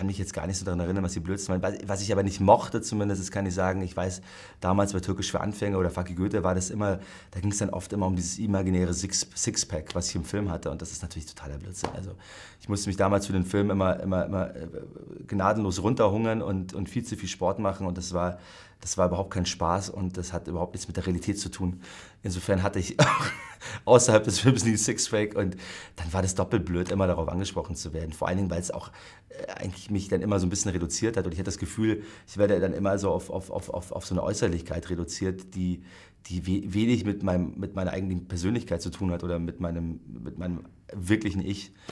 kann mich jetzt gar nicht so daran erinnern, was die Blödsinn waren. Was ich aber nicht mochte zumindest, das kann ich sagen, ich weiß, damals bei Türkisch für Anfänger oder Faki Goethe war das immer, da ging es dann oft immer um dieses imaginäre Six Sixpack, was ich im Film hatte. Und das ist natürlich totaler Blödsinn. Also ich musste mich damals für den Film immer, immer, immer äh, gnadenlos runterhungern und, und viel zu viel Sport machen. Und das war, das war überhaupt kein Spaß und das hat überhaupt nichts mit der Realität zu tun. Insofern hatte ich auch außerhalb des Films nie Sixpack und dann war das doppelt blöd, immer darauf angesprochen zu werden. Vor allen Dingen, weil es auch äh, eigentlich mich, mich dann immer so ein bisschen reduziert hat. Und ich hatte das Gefühl, ich werde dann immer so auf, auf, auf, auf so eine Äußerlichkeit reduziert, die, die wenig mit, meinem, mit meiner eigenen Persönlichkeit zu tun hat oder mit meinem, mit meinem wirklichen Ich.